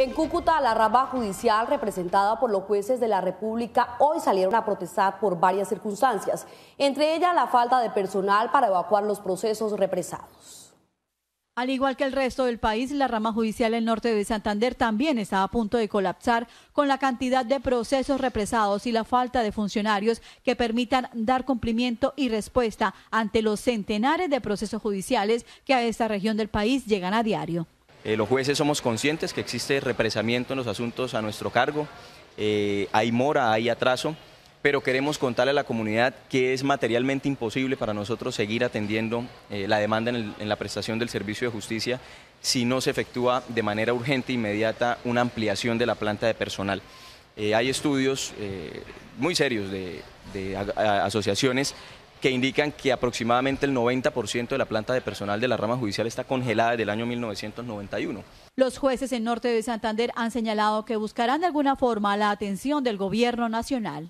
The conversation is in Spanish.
En Cúcuta, la rama judicial representada por los jueces de la República hoy salieron a protestar por varias circunstancias, entre ellas la falta de personal para evacuar los procesos represados. Al igual que el resto del país, la rama judicial del norte de Santander también está a punto de colapsar con la cantidad de procesos represados y la falta de funcionarios que permitan dar cumplimiento y respuesta ante los centenares de procesos judiciales que a esta región del país llegan a diario. Eh, los jueces somos conscientes que existe represamiento en los asuntos a nuestro cargo, eh, hay mora, hay atraso, pero queremos contarle a la comunidad que es materialmente imposible para nosotros seguir atendiendo eh, la demanda en, la prestación del servicio de justicia si no se efectúa de manera urgente e inmediata una ampliación de la planta de personal. hay estudios muy serios de, asociaciones que indican que aproximadamente el 90% de la planta de personal de la rama judicial está congelada desde el año 1991. Los jueces en Norte de Santander han señalado que buscarán de alguna forma la atención del gobierno nacional.